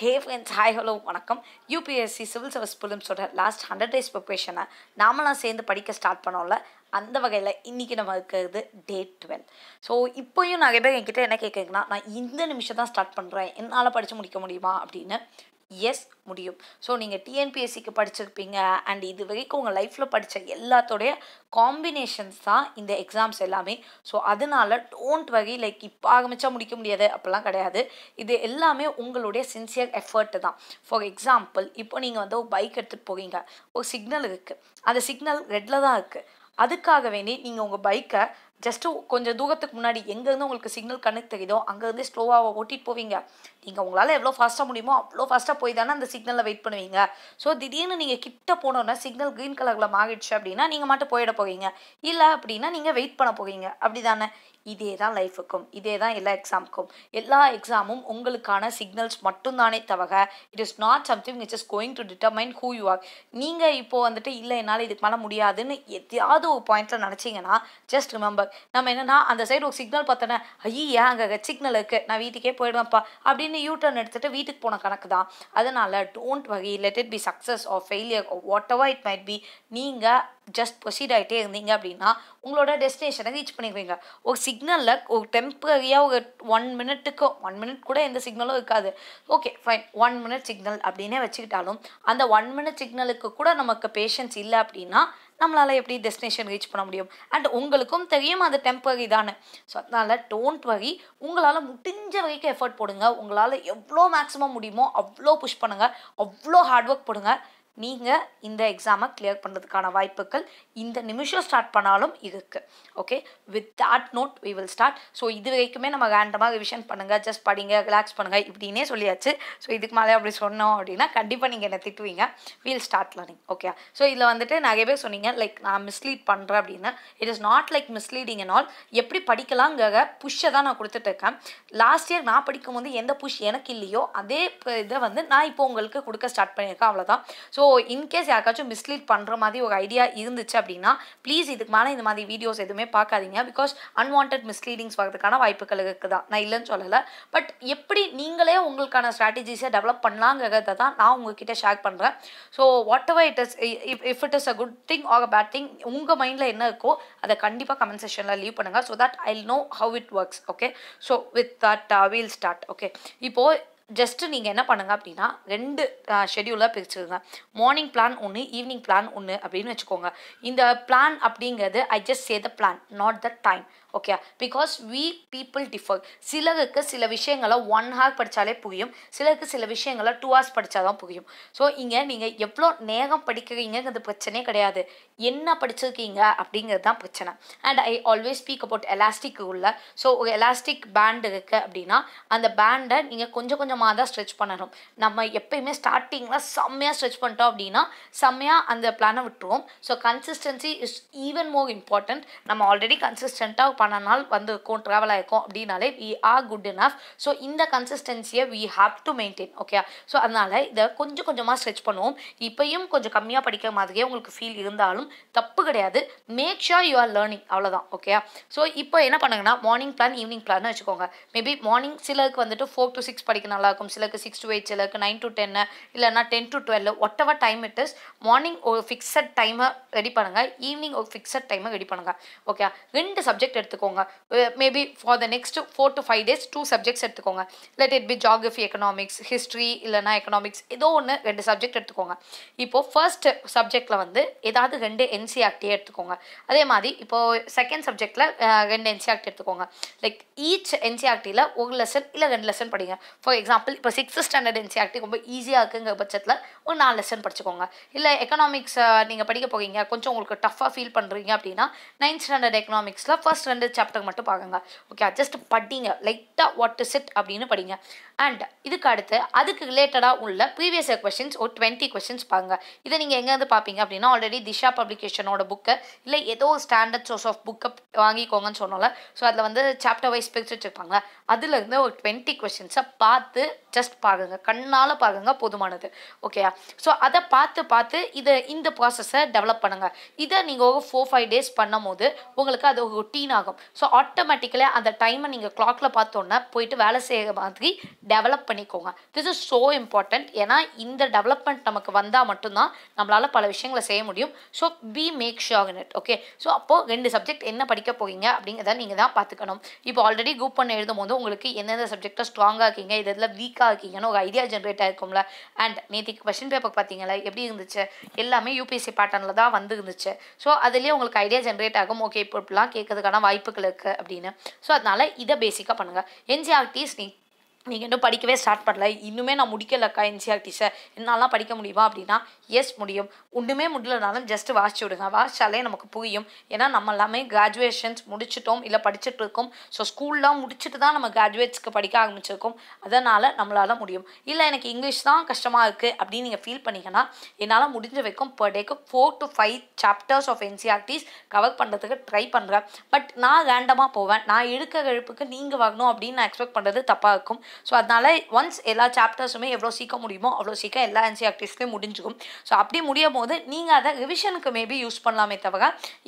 ஹே friends hi hello வணக்கம் UPSC civil service புலிம்ஸோட last hundred days ப்ரிப்பரேஷனை நாமளாம் சேர்ந்து படிக்க ஸ்டார்ட் பண்ணோம்ல அந்த வகையில் இன்றைக்கி நம்ம இருக்கிறது டே டுவெல் ஸோ இப்போயும் நிறைய பேர் என்கிட்ட என்ன கேட்குறீங்கன்னா நான் இந்த நிமிஷம் தான் ஸ்டார்ட் பண்ணுறேன் என்னால் படித்து முடிக்க முடியுமா அப்படின்னு எஸ் முடியும் ஸோ நீங்கள் டிஎன்பிஎஸ்சிக்கு படிச்சிருப்பீங்க அண்ட் இது வரைக்கும் உங்கள் லைஃப்பில் படித்த எல்லாத்தோடைய காம்பினேஷன்ஸ் தான் இந்த எக்ஸாம்ஸ் எல்லாமே ஸோ அதனால டோன்ட் வரி லைக் இப்போ ஆரம்பித்தா முடிக்க முடியாது அப்போல்லாம் கிடையாது இது எல்லாமே உங்களுடைய சின்சியர் எஃபர்ட்டு தான் ஃபார் எக்ஸாம்பிள் இப்போ நீங்கள் வந்து ஒரு பைக் எடுத்துகிட்டு போகிறீங்க ஒரு சிக்னல் இருக்குது அந்த சிக்னல் ரெட்டில் தான் இருக்குது அதுக்காக வேண்டி நீங்கள் உங்கள் பைக்கை ஜஸ்ட்டு கொஞ்சம் தூரத்துக்கு முன்னாடி எங்கேருந்து உங்களுக்கு சிக்னல் கணக்கு தெரியுதோ அங்கேருந்து ஸ்லோவாக ஓட்டிகிட்டு போவீங்க நீங்கள் உங்களால் எவ்வளோ ஃபாஸ்ட்டாக முடியுமோ அவ்வளோ ஃபாஸ்ட்டாக போய் தானே அந்த சிக்னலில் வெயிட் பண்ணுவீங்க ஸோ திடீர்னு நீங்கள் கிட்ட போனோன்னா சிக்னல் க்ரீன் கலரில் மாறிடுச்சு அப்படின்னா நீங்கள் மட்டும் போயிட போகிறீங்க இல்லை அப்படின்னா நீங்கள் வெயிட் பண்ண போகிறீங்க அப்படி தானே இதே தான் லைஃபுக்கும் இதே தான் எல்லா எக்ஸாமுக்கும் எல்லா எக்ஸாமும் உங்களுக்கான சிக்னல்ஸ் மட்டும்தானே தவக it is not something it's is going to determine who you are நீங்கள் இப்போது வந்துட்டு இல்லை என்னால் இதுக்கு மேலே முடியாதுன்னு எதையாவது ஒரு பாயிண்ட்டில் நினச்சிங்கன்னா ஜஸ்ட் ரிமெம்பர் நம்ம என்னென்னா அந்த சைடு ஒரு சிக்னல் பார்த்தோன்னே ஐயா அங்கே சிக்னல் இருக்குது நான் வீட்டுக்கே போயிடுவேன்ப்பா அப்படின்னு யூ டர்ன் எடுத்துகிட்டு வீட்டுக்கு போன கணக்கு தான் அதனால் டோன்ட் வகை let it be success or failure whatever it might be நீங்கள் ஜஸ்ட் ப்ரொசீட் ஆகிட்டே இருந்தீங்க அப்படின்னா உங்களோட டெஸ்டினேஷனை ரீச் பண்ணிடுவீங்க ஒரு சிக்னலில் ஒரு டெம்பரரியாக ஒரு ஒன் மினிட்டுக்கும் ஒன் மினிட் கூட எந்த சிக்னலும் இருக்காது okay fine one minute signal அப்படின்னே வச்சுக்கிட்டாலும் அந்த ஒன் மினிட் சிக்னலுக்கு கூட நமக்கு பேஷன்ஸ் இல்லை அப்படின்னா நம்மளால் எப்படி டெஸ்டினேஷன் ரீச் பண்ண முடியும் அண்ட் உங்களுக்கும் தெரியும் அது டெம்பரரி தானே ஸோ அதனால் டோன்ட் வரி உங்களால் முடிஞ்ச வரைக்கும் எஃபர்ட் போடுங்க உங்களால் எவ்வளோ மேக்ஸிமம் முடியுமோ அவ்வளோ புஷ் பண்ணுங்கள் அவ்வளோ ஹார்ட் ஒர்க் போடுங்க நீங்கள் இந்த எக்ஸாமை கிளியர் பண்ணுறதுக்கான வாய்ப்புகள் இந்த நிமிஷம் ஸ்டார்ட் பண்ணாலும் இருக்குது okay with that note we will start so இது வரைக்குமே நம்ம ரேண்டமாக ரிவிஷன் பண்ணுங்கள் ஜஸ்ட் படிங்க ரிலாக்ஸ் பண்ணுங்கள் இப்படின்னே சொல்லியாச்சு ஸோ இதுக்கு மேலே அப்படி சொன்னோம் அப்படின்னா கண்டிப்பாக நீங்கள் என்ன திட்டுவீங்க we'll start learning okay so இதில் வந்துட்டு நிறைய பேர் சொன்னீங்க லைக் நான் மிஸ்லீட் பண்ணுறேன் அப்படின்னு it is not like misleading and all எப்படி படிக்கலாங்கிற புஷ்ஷை தான் நான் கொடுத்துட்டு இருக்கேன் லாஸ்ட் இயர் நான் படிக்கும்போது எந்த புஷ் எனக்கு இல்லையோ அதே இதை வந்து நான் இப்போ உங்களுக்கு கொடுக்க ஸ்டார்ட் பண்ணியிருக்கேன் அவ்வளோதான் ஸோ இன்கேஸ் யாருக்காச்சும் மிஸ்லீட் பண்ணுற மாதிரி ஒரு ஐடியா இருந்துச்சு அப்படின்னா ப்ளீஸ் இதுக்கு மேலே இந்த மாதிரி வீடியோஸ் எதுவுமே பார்க்காதீங்க பிகாஸ் அன்வான்ட் மிஸ்லீடிங்ஸ் வரதுக்கான வாய்ப்புகள் தான் நான் இல்லைன்னு சொல்லலை பட் எப்படி நீங்களே உங்களுக்கான ஸ்ட்ராட்டஜிஸை டெவலப் பண்ணலாங்கிறத தான் நான் உங்ககிட்ட ஷேர் பண்ணுறேன் so whatever it is if it is a good thing or a bad thing உங்கள் மைண்டில் என்ன இருக்கோ அதை கண்டிப்பாக கமெண்ட் செஷனில் லீவ் பண்ணுங்கள் so that I know how it works okay so with that we'll start okay இப்போது just நீங்கள் என்ன பண்ணுங்கள் அப்படின்னா ரெண்டு ஷெடியூலாக பிரிச்சுக்கோங்க மார்னிங் பிளான் ஒன்று ஈவினிங் பிளான் ஒன்று அப்படின்னு வச்சுக்கோங்க இந்த பிளான் அப்படிங்கிறது I just say the plan not the time okay because we people differ சிலருக்கு சில விஷயங்களை ஒன் ஹவர் படித்தாலே புரியும் சிலருக்கு சில விஷயங்களை டூ ஹவர்ஸ் படித்தா தான் புரியும் ஸோ இங்கே நீங்கள் எவ்வளோ நேரம் படிக்கிறீங்கிறது பிரச்சனையே கிடையாது என்ன படிச்சிருக்கீங்க அப்படிங்கிறது தான் பிரச்சனை and I always speak about elastic உள்ள ஸோ ஒரு எலாஸ்டிக் பேண்ட் இருக்குது அப்படின்னா அந்த பேண்டை நீங்கள் கொஞ்சம் கொஞ்சமாக தான் ஸ்ட்ரெச் பண்ணணும் நம்ம எப்பயுமே ஸ்டார்டிங்கில் செம்மையாக ஸ்ட்ரெச் பண்ணிட்டோம் அப்படின்னா செம்மையாக அந்த பிளானை விட்டுருவோம் so consistency is even more important நம்ம ஆல்ரெடி கன்சிஸ்டண்ட்டாக பண்ண நாள் வந்திருக்கும் ட்ராவல் ஆகிருக்கும் அப்படின்னாலே we are good enough so இந்த கன்சிஸ்டன்சியை we have to maintain okay so அதனால் இதை கொஞ்சம் கொஞ்சமாக ஸ்ட்ரெச் பண்ணுவோம் இப்பயும் கொஞ்சம் கம்மியாக படிக்கிற மாதிரியே உங்களுக்கு ஃபீல் இருந்தாலும் தப்பு கிடையாது make sure you are learning அவ்வளோதான் ஓகே ஸோ இப்போ என்ன பண்ணுங்கன்னா மார்னிங் பிளான் ஈவினிங் பிளான் வச்சுக்கோங்க மேபி மார்னிங் சிலருக்கு வந்துட்டு ஃபோர் டு சிக்ஸ் படிக்க நல்லாயிருக்கும் சிலருக்கு சிக்ஸ் டு எயிட் சிலருக்கு நைன் டு டென்னு இல்லைன்னா ten to twelve whatever time it is morning ஒரு ஃபிக்ஸட் டைமை ரெடி பண்ணுங்கள் ஈவினிங் ஒரு ஃபிக்ஸட் டைமை ரெடி பண்ணுங்கள் ஓகே ரெண்டு சப்ஜெக்ட் எடுத்து எடுத்துக்கோங்க maybe for the next four to five days two subjects எடுத்துக்கோங்க let it be geography economics history இல்லைனா எக்கனாமிக்ஸ் ஏதோ ஒன்று ரெண்டு சப்ஜெக்ட் எடுத்துக்கோங்க இப்போது ஃபர்ஸ்ட் சப்ஜெக்டில் வந்து ஏதாவது ரெண்டு என்சிஆர்டியே e எடுத்துக்கோங்க அதே மாதிரி இப்போது செகண்ட் சப்ஜெக்டில் ரெண்டு என்சிஆர்டி e எடுத்துக்கோங்க லைக் ஈச் என்சிஆர்டியில் ஒரு லெசன் இல்லை ரெண்டு லெசன் படிங்க ஃபார் எக்ஸாம்பிள் இப்போ சிக்ஸ்த் ஸ்டாண்டர்ட் என்சிஆர்டி ரொம்ப ஈஸியாக இருக்குங்கிற பட்சத்தில் ஒரு நாலு லெசன் படிச்சுக்கோங்க இல்லை எக்கனாமிக்ஸ் நீங்கள் படிக்க போகிறீங்க கொஞ்சம் உங்களுக்கு டஃப்பாக ஃபீல் பண்ணுறீங்க அப்படின்னா நைன்த் ஸ்டாண்டர்ட் எக்கனாமிக்ஸில் ஃபர்ஸ்ட் ரெண்டு சாப்டர் மட்டும் பார்க்குங்க ஓகே ஜஸ்ட் படிங்க லைட்டாக வாட் டு செட் அப்படின்னு படிங்க அண்ட் இதுக்கு அடுத்து அதுக்கு ரிலேட்டடாக உள்ள ப்ரீவியஸ் கொஷின்ஸ் ஒரு டுவெண்ட்டி கொஷின்ஸ் பாருங்க இதை நீங்கள் எங்கேருந்து பார்ப்பீங்க அப்படின்னா ஆல்ரெடி திஷா பப்ளிகேஷனோட புக்கு இல்லை ஏதோ ஸ்டாண்டர்ட் சோர்ஸ் ஆஃப் புக்கை வாங்கிக்கோங்கன்னு சொன்னோம்ல ஸோ அதில் வந்து சாப்டர் வைஸ் பிரித்து வச்சுருப்பாங்க அதுலேருந்து ஒரு டுவெண்ட்டி கொஷின்ஸை பார்த்து ஜஸ்ட் பாருங்க கண்ணால் பாருங்க போதுமானது ஓகேயா ஸோ அதை பார்த்து பார்த்து இதை இந்த ப்ராசஸை டெவலப் பண்ணுங்கள் இதை நீங்கள் ஒரு ஃபோர் ஃபைவ் டேஸ் பண்ணும் போது உங்களுக்கு அது ஒரு ரொட்டீன் ஆகும் ஆகும் ஸோ ஆட்டோமேட்டிக்கலாக அந்த டைமை நீங்கள் கிளாக்ல பார்த்தோன்னா போயிட்டு வேலை செய்கிற மாதிரி டெவலப் பண்ணிக்கோங்க திஸ் இஸ் ஸோ இம்பார்ட்டண்ட் ஏன்னா இந்த டெவலப்மெண்ட் நமக்கு வந்தால் மட்டும்தான் நம்மளால் பல விஷயங்களை செய்ய முடியும் so be make sure in it okay so அப்போது ரெண்டு சப்ஜெக்ட் என்ன படிக்க போகிறீங்க அப்படிங்கிறத நீங்கள் தான் பார்த்துக்கணும் இப்போ ஆல்ரெடி குரூப் பண்ண எழுதும் போது உங்களுக்கு எந்தெந்த சப்ஜெக்டாக ஸ்ட்ராங்காக இருக்கீங்க இது இதில் வீக்காக இருக்கீங்கன்னு ஒரு ஐடியா ஜென்ரேட் ஆகிருக்கும்ல அண்ட் நேற்றுக்கு கொஷின் பேப்பர் பார்த்தீங்களா எப்படி இருந்துச்சு எல்லாமே யூபிஎஸ்சி பேட்டர்னில் தான் வந்து இருந்துச்சு ஸோ அதுலேயே உங்களுக்கு ஐடியா ஜென்ரேட் ஆகும் ஓகே இப்போ இப்படிலாம் கேட்கறதுக்கான வாய்ப்பு வாய்ப்புகள் இருக்குது அப்படின்னு ஸோ அதனால் இதை பேசிக்காக பண்ணுங்கள் என்ஜிஆர்டிஸ் நீ நீங்கள் இன்னும் படிக்கவே ஸ்டார்ட் பண்ணல இன்னுமே நான் முடிக்கலக்கா என்சிஆர்டிஸை e என்னாலாம் படிக்க முடியுமா அப்படின்னா எஸ் முடியும் ஒன்றுமே முடியலனாலும் ஜஸ்ட் வாசிச்சு விடுங்க வாசித்தாலே நமக்கு புரியும் ஏன்னா நம்ம எல்லாமே கிராஜுவேஷன்ஸ் முடிச்சிட்டோம் இல்லை படிச்சுட்டு இருக்கோம் ஸோ ஸ்கூல்லாம் முடிச்சுட்டு தான் நம்ம கிராஜுவேட்ஸ்க்கு படிக்க ஆரம்பிச்சிருக்கோம் அதனால் நம்மளால் முடியும் இல்லை எனக்கு இங்கிலீஷ் தான் கஷ்டமாக இருக்குது அப்படின்னு நீங்கள் ஃபீல் பண்ணிங்கன்னா என்னால் முடிஞ்ச வைக்கும் பர் டேக்கு four to five chapters of NCERTs cover e பண்ணுறதுக்கு ட்ரை பண்ணுறேன் பட் நான் ரேண்டமாக போவேன் நான் இழுக்க எழுப்புக்கு நீங்கள் வரணும் அப்படின்னு நான் எக்ஸ்பெக்ட் பண்ணுறது தப்பாக இருக்கும் ஸோ அதனால் ஒன்ஸ் எல்லா சாப்டர்ஸுமே எவ்வளோ சீக்க முடியுமோ அவ்வளோ சீக்கிரம் எல்லா என்சிஆர்டிஸ்லேயும் முடிஞ்சுக்கும் ஸோ அப்படி முடியும் போது நீங்கள் அதை ரிவிஷனுக்கு மேபி யூஸ் பண்ணலாமே தவிர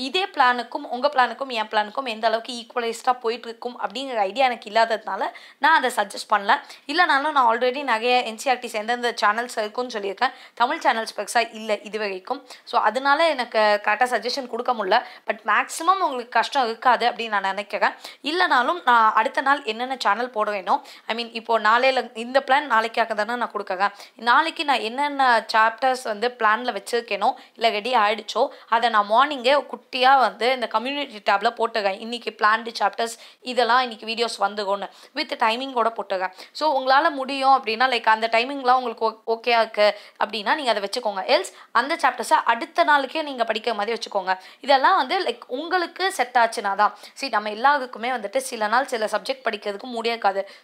இதே பிளானுக்கும் உங்கள் பிளானுக்கும் என் பிளானுக்கும் எந்த அளவுக்கு ஈக்குவலைஸ்டாக போயிட்டுருக்கும் அப்படிங்கிற ஐடியா எனக்கு இல்லாததுனால நான் அதை சஜஸ்ட் பண்ணல இல்லைனாலும் நான் ஆல்ரெடி நிறைய என்சிஆர்டிஸ் எந்தெந்த சேனல்ஸ் இருக்குன்னு சொல்லியிருக்கேன் தமிழ் சேனல்ஸ் பெருசாக இல்லை இது வரைக்கும் ஸோ அதனால எனக்கு கரெக்டாக சஜஷன் கொடுக்க முடியல பட் மேக்ஸிமம் உங்களுக்கு கஷ்டம் இருக்காது அப்படின்னு நான் நினைக்கிறேன் இல்லைனாலும் நான் அடுத்த நாள் என்னென்ன சேனல் போட வேணும் ஐ மீன் இப்போது நாளையில் இந்த பிளான் நாளைக்காக தானே நான் கொடுக்கறேன் நாளைக்கு நான் என்னென்ன சாப்டர்ஸ் வந்து பிளானில் வச்சுருக்கேனோ இல்லை ரெடி ஆகிடுச்சோ அதை நான் மார்னிங்கே குட்டியாக வந்து இந்த கம்யூனிட்டி டேப்பில் போட்டுக்கேன் இன்றைக்கி பிளான்டு சாப்டர்ஸ் இதெல்லாம் இன்றைக்கி வீடியோஸ் வந்துகோன்னு வித் கூட போட்டுக்கேன் ஸோ உங்களால் முடியும் அப்படின்னா லைக் அந்த டைமிங்லாம் உங்களுக்கு ஓகே இருக்குது அப்படின்னா நீங்கள் அதை வச்சுக்கோங்க எல்ஸ் அந்த சாப்டர்ஸை அடுத்த நாளுக்கே நீங்கள் படிக்கிற மாதிரி வச்சுக்கோங்க இதெல்லாம் வந்து லைக் உங்களுக்கு செட் ஆச்சுன்னா தான் சரி நம்ம எல்லாருக்குமே வந்துட்டு சில நாள் சில சப்ஜெக்ட் படிக்கிறதுக்கு முடியாது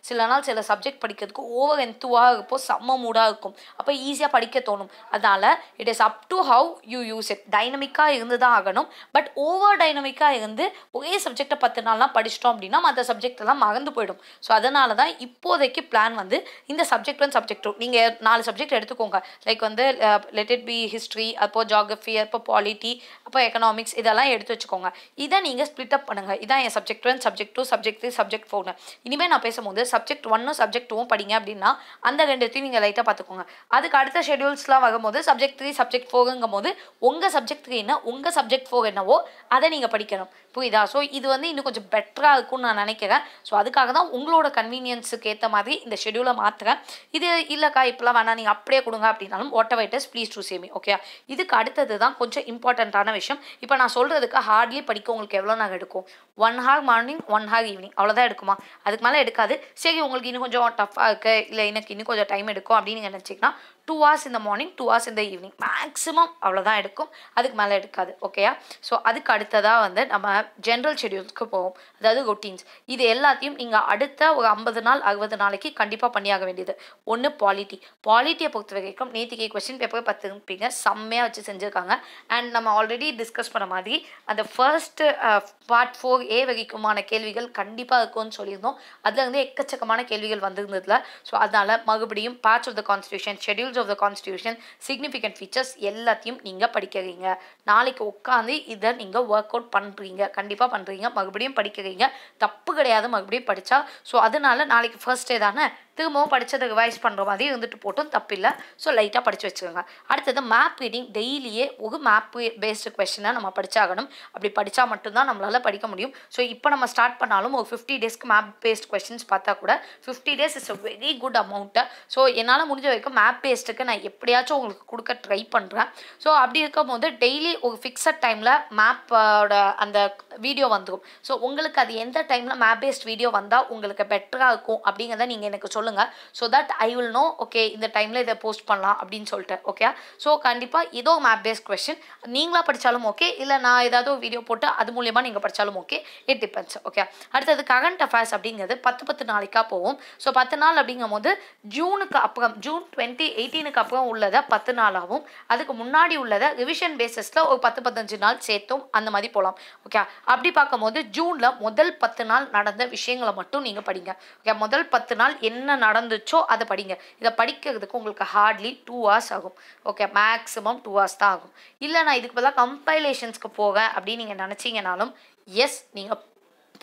சில நாள் சில சில சப்ஜெக்ட் படிக்கிறதுக்கு ஓவர் எந்துவாக இருப்போம் செம்ம மூடாக இருக்கும் அப்போ ஈஸியாக படிக்க தோணும் அதனால் it is up to how you use it டைனமிக்காக இருந்து தான் ஆகணும் பட் ஓவர் டைனமிக்காக இருந்து ஒரே சப்ஜெக்டை பத்து நாள்லாம் படிச்சிட்டோம் அப்படின்னா மற்ற சப்ஜெக்டெல்லாம் மறந்து போயிடும் ஸோ அதனால தான் இப்போதைக்கு பிளான் வந்து இந்த சப்ஜெக்ட் ஒன் சப்ஜெக்ட் நீங்கள் நாலு சப்ஜெக்ட் எடுத்துக்கோங்க லைக் வந்து லெட் இட் பி ஹிஸ்ட்ரி அப்போ ஜாகிரஃபி அப்போ பாலிட்டி அப்போ எக்கனாமிக்ஸ் இதெல்லாம் எடுத்து வச்சுக்கோங்க இதை நீங்கள் ஸ்பிளிட் அப் பண்ணுங்கள் இதான் என் subject one subject two subject three subject ஃபோர்னு இனிமேல் நான் பேசும்போது சப்ஜெக்ட் ஒன் ஒன்றும் சப்ஜெக்ட் டூவும் படிங்க அப்படின்னா அந்த ரெண்டுத்தையும் நீங்கள் லைட்டாக பார்த்துக்கோங்க அதுக்கு அடுத்த ஷெடியூல்ஸ்லாம் வரும்போது சப்ஜெக்ட் த்ரீ சப்ஜெக்ட் ஃபோருங்கும் போது உங்கள் சப்ஜெக்ட் த்ரீ என்ன உங்கள் சப்ஜெக்ட் ஃபோர் என்னவோ அதை நீங்கள் படிக்கணும் புரியுதா ஸோ இது வந்து இன்னும் கொஞ்சம் பெட்டராக இருக்கும்னு நான் நினைக்கிறேன் ஸோ அதுக்காக தான் உங்களோட கன்வீனியன்ஸுக்கு ஏற்ற மாதிரி இந்த ஷெடியூலை மாற்றுறேன் இது இல்லைக்கா இப்போலாம் வேணாம் நீங்கள் அப்படியே கொடுங்க அப்படின்னாலும் whatever please do say me okay இதுக்கு அடுத்தது தான் கொஞ்சம் இம்பார்ட்டண்ட்டான விஷயம் இப்போ நான் சொல்கிறதுக்கு ஹார்ட்லி படிக்க உங்களுக்கு எவ்வளோ நாங்கள் எடுக்கும் one hour morning one hour evening அவ்வளோதான் எடுக்குமா அதுக்கு மேலே எடுக்காது சரி உங்களுக்கு இன்னும் கொஞ்சம் டஃப்பாக இருக்குது இல்லை எனக்கு இன்னும் கொஞ்சம் டைம் எடுக்கும் அப்படின்னு நீங்கள் நினச்சிங்கன்னா டூ ஹவர்ஸ் இந்த மார்னிங் டூ ஹவர்ஸ் இந்த ஈவினிங் மேக்ஸிமம் அவ்வளோதான் எடுக்கும் அதுக்கு மேலே எடுக்காது ஓகேயா ஸோ அதுக்கு அடுத்ததாக வந்து நம்ம ஜென்ரல் ஷெடியூல்ஸ்க்கு போவோம் அதாவது ரொட்டீன்ஸ் இது எல்லாத்தையும் நீங்கள் அடுத்த ஒரு ஐம்பது நாள் அறுபது நாளைக்கு கண்டிப்பாக பண்ணியாக வேண்டியது ஒன்று பாலிட்டி பாலிட்டியை பொறுத்த வரைக்கும் நேற்றுக்கு கொஸ்டின் பேப்பரை பார்த்துருப்பீங்க செம்மையாக வச்சு செஞ்சுருக்காங்க அண்ட் நம்ம ஆல்ரெடி டிஸ்கஸ் பண்ண மாதிரி அந்த ஃபர்ஸ்ட்டு பார்ட் ஃபோர் ஏ வகைக்குமான கேள்விகள் கண்டிப்பாக இருக்கும்னு சொல்லியிருந்தோம் அதில் வந்து எக்கச்சக்கமான கேள்விகள் வந்திருந்ததில்ல ஸோ அதனால் மறுபடியும் parts of the constitution schedule language of the constitution significant features எல்லாத்தையும் நீங்கள் படிக்கிறீங்க நாளைக்கு உட்காந்து இதை நீங்கள் ஒர்க் அவுட் பண்ணுறீங்க கண்டிப்பாக பண்ணுறீங்க மறுபடியும் படிக்கிறீங்க தப்பு கிடையாது மறுபடியும் படித்தா ஸோ அதனால நாளைக்கு ஃபர்ஸ்ட் டே தானே திரும்பவும் படித்ததை ரிவைஸ் பண்ணுற மாதிரி இருந்துட்டு போட்டும் தப்பில்லை ஸோ லைட்டாக படித்து வச்சுக்கோங்க அடுத்தது மேப் ரீடிங் டெய்லியே ஒரு மேப் பேஸ்டு கொஷினாக நம்ம படித்தாகணும் அப்படி படித்தா மட்டும்தான் நம்மளால் படிக்க முடியும் ஸோ இப்போ நம்ம ஸ்டார்ட் பண்ணாலும் ஒரு ஃபிஃப்டி டேஸ்க்கு மேப் பேஸ்ட் கொஷின்ஸ் பார்த்தா கூட fifty days is a very good அமௌண்ட்டை ஸோ என்னால் முடிஞ்ச வரைக்கும் மேப் பேஸ்டுக்கு நான் எப்படியாச்சும் உங்களுக்கு கொடுக்க ட்ரை பண்ணுறேன் ஸோ அப்படி இருக்கும் போது டெய்லி ஒரு ஃபிக்ஸட் டைமில் மேப்போட அந்த வீடியோ வந்துடும் ஸோ உங்களுக்கு அது எந்த டைமில் மேப் பேஸ்ட் வீடியோ வந்தால் உங்களுக்கு பெட்டராக இருக்கும் அப்படிங்கிறத நீங்கள் எனக்கு சொல்ல சொல்லுங்கள் so that I will know okay இந்த டைமில் இதை போஸ்ட் பண்ணலாம் அப்படின்னு சொல்லிட்டு ஓகே ஸோ கண்டிப்பாக இதோ மேப் பேஸ் கொஷின் நீங்களாக படித்தாலும் ஓகே இல்லை நான் ஏதாவது வீடியோ போட்டு அது மூலியமாக நீங்கள் படித்தாலும் ஓகே இட் டிபெண்ட்ஸ் ஓகே அடுத்தது கரண்ட் அஃபேர்ஸ் அப்படிங்கிறது பத்து பத்து நாளைக்காக போகும் ஸோ பத்து நாள் அப்படிங்கும் போது ஜூனுக்கு அப்புறம் ஜூன் டுவெண்ட்டி எயிட்டீனுக்கு அப்புறம் உள்ளதை பத்து நாளாகவும் அதுக்கு முன்னாடி உள்ளதை ரிவிஷன் பேசிஸில் ஒரு பத்து பதினஞ்சு நாள் சேர்த்தும் அந்த மாதிரி போகலாம் ஓகே அப்படி பார்க்கும்போது ஜூனில் முதல் பத்து நாள் நடந்த விஷயங்களை மட்டும் நீங்கள் படிங்க ஓகே முதல் பத்து நாள் என்ன என்ன நடந்துச்சோ அதை படிங்க இதை படிக்கிறதுக்கு உங்களுக்கு ஹார்ட்லி டூ ஹவர்ஸ் ஆகும் ஓகே மேக்ஸிமம் டூ ஹவர்ஸ் தான் ஆகும் இல்லை நான் இதுக்கு பதிலாக கம்பைலேஷன்ஸ்க்கு போக அப்படின்னு நீங்கள் நினச்சிங்கனாலும் எஸ் நீங்கள்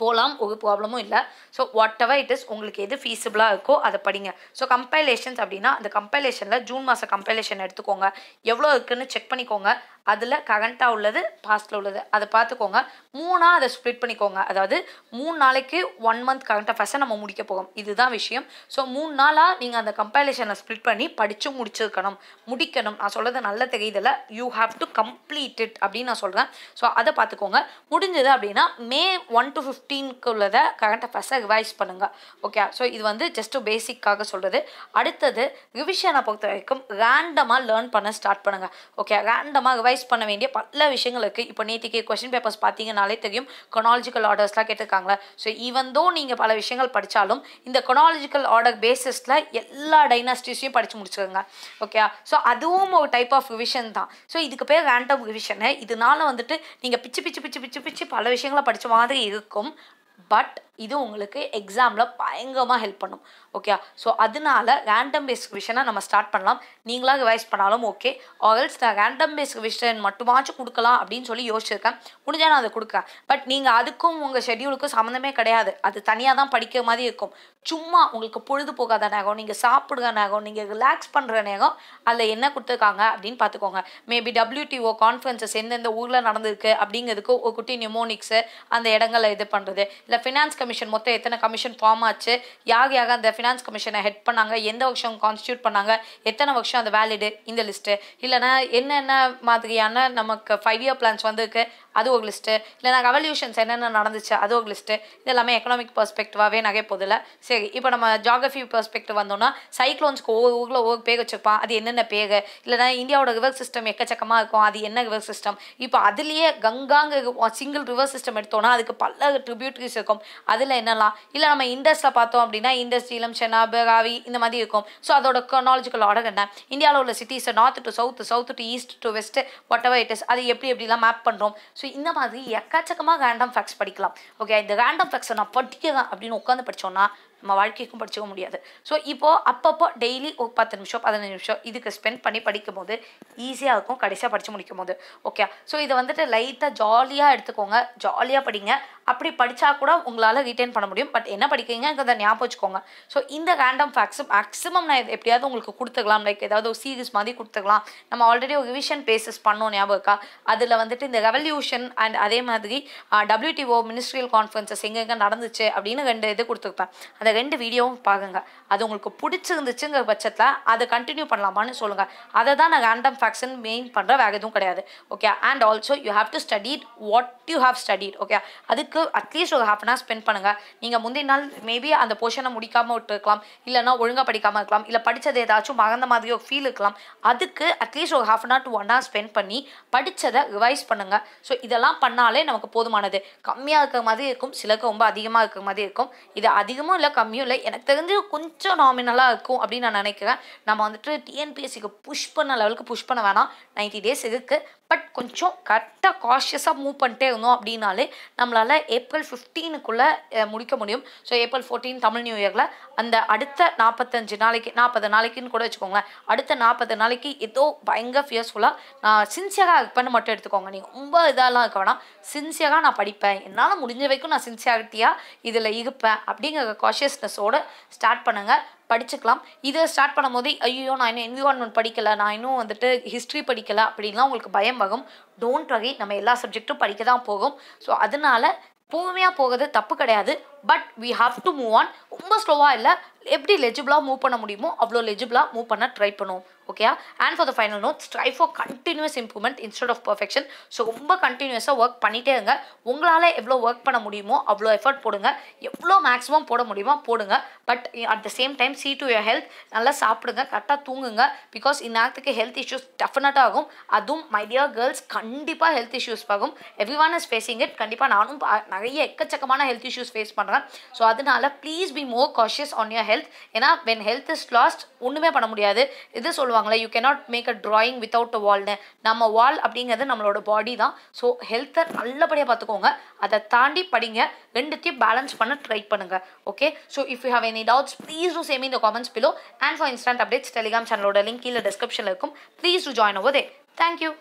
போகலாம் ஒரு ப்ராப்ளமும் இல்லை so whatever it is உங்களுக்கு எது ஃபீஸிபிளாக இருக்கோ அதை படிங்க ஸோ கம்பைலேஷன்ஸ் அப்படின்னா அந்த கம்பைலேஷனில் ஜூன் மாதம் கம்பைலேஷன் எடுத்துக்கோங்க எவ்வளோ இருக்குதுன்னு செக் பண்ணிக்கோங்க அதில் கரண்ட்டாக உள்ளது பாஸ்ட்டில் உள்ளது அதை பார்த்துக்கோங்க மூணாக அதை ஸ்ப்ளிட் பண்ணிக்கோங்க அதாவது மூணு நாளைக்கு ஒன் மந்த் கரண்ட் அஃபேர்ஸை நம்ம முடிக்க போகும் இதுதான் விஷயம் ஸோ மூணு நாளாக நீங்கள் அந்த கம்பைலேஷனை ஸ்ப்ளிட் பண்ணி படித்து முடிச்சிருக்கணும் முடிக்கணும் நான் சொல்கிறது நல்ல தெரியுதில்ல you have to complete it அப்படின்னு நான் சொல்கிறேன் ஸோ அதை பார்த்துக்கோங்க முடிஞ்சது அப்படின்னா மே ஒன் டு ஃபிஃப்டீனுக்கு உள்ளதை கரண்ட் அஃபேர்ஸை ரிவைஸ் பண்ணுங்கள் ஓகே ஸோ இது வந்து ஜஸ்ட் பேசிக்காக சொல்கிறது அடுத்தது ரிவிஷனை பொறுத்த வரைக்கும் ரேண்டமாக லேர்ன் பண்ண ஸ்டார்ட் பண்ணுங்கள் ஓகே ரேண்டமாக ரிவைஸ் ரிவைஸ் பண்ண வேண்டிய பல விஷயங்கள் இருக்குது இப்போ நேற்றுக்கு கொஷின் பேப்பர்ஸ் பார்த்தீங்கனாலே தெரியும் கொனாலஜிக்கல் ஆர்டர்ஸ்லாம் கேட்டிருக்காங்களே ஸோ ஈவன் நீங்கள் பல விஷயங்கள் படித்தாலும் இந்த கொனாலஜிக்கல் ஆர்டர் பேசிஸில் எல்லா டைனாஸ்டிஸையும் படித்து முடிச்சுக்கோங்க ஓகே ஸோ அதுவும் ஒரு டைப் ஆஃப் ரிவிஷன் தான் ஸோ இதுக்கு பேர் ரேண்டம் ரிவிஷனு இதனால் வந்துட்டு நீங்கள் பிச்சு பிச்சு பிச்சு பிச்சு பிச்சு பல விஷயங்களை படித்த மாதிரி இருக்கும் பட் இது உங்களுக்கு எக்ஸாமில் பயங்கரமாக ஹெல்ப் பண்ணும் ஓகே ஸோ அதனால ரேண்டம் பேஸ் விஷனை நம்ம ஸ்டார்ட் பண்ணலாம் நீங்களாக ரிவைஸ் பண்ணாலும் ஓகே ஆல்ஸ் நான் ரேண்டம் பேஸ் விஷன் மட்டுமாச்சும் கொடுக்கலாம் அப்படின்னு சொல்லி யோசிச்சிருக்கேன் முடிஞ்சால் நான் அதை கொடுக்குறேன் பட் நீங்கள் அதுக்கும் உங்கள் ஷெடியூலுக்கும் சம்மந்தமே கிடையாது அது தனியாக தான் படிக்கிற மாதிரி இருக்கும் சும்மா உங்களுக்கு பொழுதுபோக்காத நேரம் நீங்கள் சாப்பிடுற நேரம் நீங்கள் ரிலாக்ஸ் பண்ணுற நேரம் அதில் என்ன கொடுத்துருக்காங்க அப்படின்னு பார்த்துக்கோங்க மேபி டபிள்யூடிஓ கான்ஃபரன்சஸ் எந்தெந்த ஊரில் நடந்திருக்கு அப்படிங்கிறதுக்கு ஒரு குட்டி நியூமோனிக்ஸு அந்த இடங்களில் இது பண்ணுறது இல்லை ஃபினான்ஸ் கமிஷன் மொத்தம் எத்தனை கமிஷன் ஃபார்ம் ஆச்சு யார் யாக அந்த ஃபினான்ஸ் கமிஷனை ஹெட் பண்ணாங்க எந்த வருஷம் கான்ஸ்டியூட் பண்ணாங்க எத்தனை வருஷம் அந்த வேலிடு இந்த லிஸ்ட்டு இல்லைனா என்னென்ன மாதிரியான நமக்கு ஃபைவ் இயர் பிளான்ஸ் வந்துருக்கு அது ஒரு லிஸ்ட்டு இல்லைனா ரெவல்யூஷன்ஸ் என்னென்ன நடந்துச்சு அது ஒரு லிஸ்ட்டு இது எல்லாமே எக்கனாமிக் பெர்ஸ்பெக்டிவாகவே நகை போதில் சரி இப்போ நம்ம ஜாகிரஃபி பெர்ஸ்பெக்டிவ் வந்தோம்னா சைக்ளோன்ஸ்க்கு ஒவ்வொரு ஊரில் ஒவ்வொரு பேர் வச்சுருப்பான் அது என்னென்ன பேர் இல்லைனா இந்தியாவோட ரிவர் சிஸ்டம் எக்கச்சக்கமாக இருக்கும் அது என்ன ரிவர் சிஸ்டம் இப்போ அதுலேயே கங்காங்க சிங்கிள் ரிவர் சிஸ்டம் எடுத்தோன்னா அதுக்கு பல ட்ரிபியூட்டரிஸ் மூவிஸ் இருக்கும் அதில் என்னெல்லாம் இல்லை நம்ம இண்டஸ்ட்ல பார்த்தோம் அப்படின்னா இண்டஸ் ஈலம் சென்னா பெகாவி இந்த மாதிரி இருக்கும் ஸோ அதோட கொனாலஜிக்கல் ஆர்டர் என்ன இந்தியாவில் உள்ள cities north to south south to east to west whatever it is அது எப்படி எப்படிலாம் மேப் பண்ணுறோம் ஸோ இந்த மாதிரி எக்கச்சக்கமாக ரேண்டம் ஃபேக்ஸ் படிக்கலாம் ஓகே இந்த ரேண்டம் ஃபேக்ஸை நான் படிக்கிறேன் அப்படின்னு உட்காந்து படித்தோன்னா நம்ம வாழ்க்கைக்கும் படிச்சுக்க முடியாது ஸோ இப்போது அப்பப்போ டெய்லி ஒரு பத்து நிமிஷம் பதினஞ்சு நிமிஷம் இதுக்கு ஸ்பெண்ட் பண்ணி படிக்கும் போது ஈஸியாக இருக்கும் கடைசியாக படித்து முடிக்கும் போது ஓகே ஸோ இதை வந்துட்டு லைட்டாக ஜாலியாக எடுத்துக்கோங்க ஜாலியாக படிங்க அப்படி படித்தா கூட உங்களால் ரீட்டைன் பண்ண முடியும் பட் என்ன படிக்கிறீங்கிறத ஞாபகம் வச்சுக்கோங்க ஸோ இந்த ரேண்டம் ஃபேக்ஸ் மேக்ஸிமம் நான் எப்படியாவது உங்களுக்கு கொடுத்துக்கலாம் லைக் ஏதாவது ஒரு சீரிஸ் மாதிரி கொடுத்துக்கலாம் நம்ம ஆல்ரெடி ஒரு ரிவிஷன் பேசஸ் பண்ணோம் ஞாபகம் இருக்கா அதில் வந்துட்டு இந்த ரெவல்யூஷன் அண்ட் அதே மாதிரி டபிள்யூடிஓ மினிஸ்ட்ரியல் கான்ஃபரன்சஸ் எங்கெங்கே நடந்துச்சு அப்படின்னு ரெண்டு இது கொடுத்துருப்பேன் அந்த ரெண்டு வீடியோவும் பாருங்க அது உங்களுக்கு பிடிச்சிருந்துச்சுங்கிற பட்சத்தில் அதை கண்டினியூ பண்ணலாமான்னு சொல்லுங்கள் அதை தான் நான் ரேண்டம் ஃபேக்ஷன் மெயின் பண்ணுற வேறு எதுவும் கிடையாது okay and also you have to studied what you have studied okay அதுக்கு அட்லீஸ்ட் ஒரு ஹாஃப் அன் ஹவர் ஸ்பெண்ட் பண்ணுங்கள் நீங்கள் முந்தைய நாள் மேபி அந்த போர்ஷனை முடிக்காமல் விட்டுருக்கலாம் இல்லைனா ஒழுங்காக படிக்காமல் இருக்கலாம் இல்லை படித்தது ஏதாச்சும் மறந்த மாதிரியோ ஃபீல் இருக்கலாம் அதுக்கு அட்லீஸ்ட் ஒரு half an hour to one hour spend பண்ணி படித்ததை ரிவைஸ் பண்ணுங்கள் ஸோ இதெல்லாம் பண்ணாலே நமக்கு போதுமானது கம்மியாக இருக்கிற மாதிரி இருக்கும் சிலருக்கு ரொம்ப அதிகமாக இருக்கிற மாதிரி இருக்கும் இது அதிகமும் இல்லை கம்மியும் இல்லை எனக்கு தெரிஞ்சு கொஞ்சம் நாமினலாக இருக்கும் அப்படின்னு நான் நினைக்கிறேன் நம்ம வந்துட்டு டிஎன்பிஎஸ்சிக்கு புஷ் பண்ண லெவலுக்கு புஷ் பண்ண வேணாம் நைன்ட்டி டேஸ் இருக்குது பட் கொஞ்சம் கரெக்டாக காஷியஸாக மூவ் பண்ணிட்டே இருந்தோம் அப்படின்னாலே நம்மளால் ஏப்ரல் ஃபிஃப்டீனுக்குள்ளே முடிக்க முடியும் so April fourteen Tamil new இயரில் அந்த அடுத்த நாற்பத்தஞ்சு நாளைக்கு நாற்பது நாளைக்குன்னு கூட வச்சுக்கோங்களேன் அடுத்த நாற்பது நாளைக்கு ஏதோ பயங்கர ஃபியர்ஸ்ஃபுல்லாக நான் சின்சியராக பண்ண மட்டும் எடுத்துக்கோங்க நீங்கள் ரொம்ப இதெல்லாம் இருக்க வேணாம் சின்சியராக நான் படிப்பேன் என்னால் முடிஞ்ச வரைக்கும் நான் சின்சியாரிட்டியாக இதில் இருப்பேன் அப்படிங்கிற காஷியஸ்னஸோடு ஸ்டார்ட் பண்ணுங்கள் படிச்சுக்கலாம் இதை ஸ்டார்ட் பண்ணும் போதே ஐயோ நான் இன்னும் என்விரான்மெண்ட் படிக்கலை நான் இன்னும் வந்துட்டு ஹிஸ்ட்ரி படிக்கலை அப்படின்லாம் உங்களுக்கு பயம் வகும் டோன்ட் வகை நம்ம எல்லா சப்ஜெக்ட்டும் படிக்க தான் போகும் ஸோ அதனால் பொறுமையாக போகிறது தப்பு கிடையாது but we have to move on ரொம்ப ஸ்லோவாக இல்லை எப்படி லெஜிபிளாக மூவ் பண்ண முடியுமோ அவ்வளோ லெஜிபிளாக மூவ் பண்ண ட்ரை பண்ணுவோம் ஓகேயா and for the final note try for continuous improvement instead of perfection so ரொம்ப கண்டினியூஸாக ஒர்க் பண்ணிகிட்டே இருங்க உங்களால் எவ்வளோ ஒர்க் பண்ண முடியுமோ அவ்வளோ எஃபர்ட் போடுங்க எவ்வளோ மேக்ஸிமம் போட முடியுமோ போடுங்க but at the same time see to your health நல்லா சாப்பிடுங்க கரெக்டாக தூங்குங்க பிகாஸ் நேரத்துக்கு ஹெல்த் இஷ்யூஸ் டெஃபினட்டாக ஆகும் அதுவும் மை கேர்ள்ஸ் கண்டிப்பாக ஹெல்த் இஷ்யூஸ் ஆகும் everyone is facing it கண்டிப்பாக நானும் நிறைய எக்கச்சக்கமான ஹெல்த் இஷ்யூஸ் ஃபேஸ் பண்ணுறேன் ஸோ அதனால please be more cautious on your health ஏன்னா வென் ஹெல்த் இஸ் லாஸ்ட் ஒன்றுமே பண்ண முடியாது இது சொல்லுவாங்க சொல்லுவாங்களே you cannot make a drawing without a வால்னு நம்ம வால் அப்படிங்கிறது நம்மளோட பாடி தான் ஸோ ஹெல்த்தை நல்லபடியாக பார்த்துக்கோங்க அதை தாண்டி படிங்க ரெண்டுத்தையும் பேலன்ஸ் பண்ண ட்ரை பண்ணுங்க okay so if you have any doubts please do say me இந்த comments below and for instant updates Telegram சேனலோட லிங்க் கீழே டிஸ்கிரிப்ஷனில் இருக்கும் ப்ளீஸ் டூ ஜாயின் ஓவர் தே தேங்க்யூ